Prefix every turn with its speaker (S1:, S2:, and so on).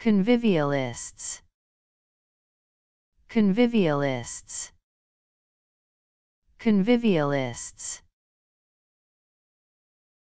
S1: Convivialists Convivialists Convivialists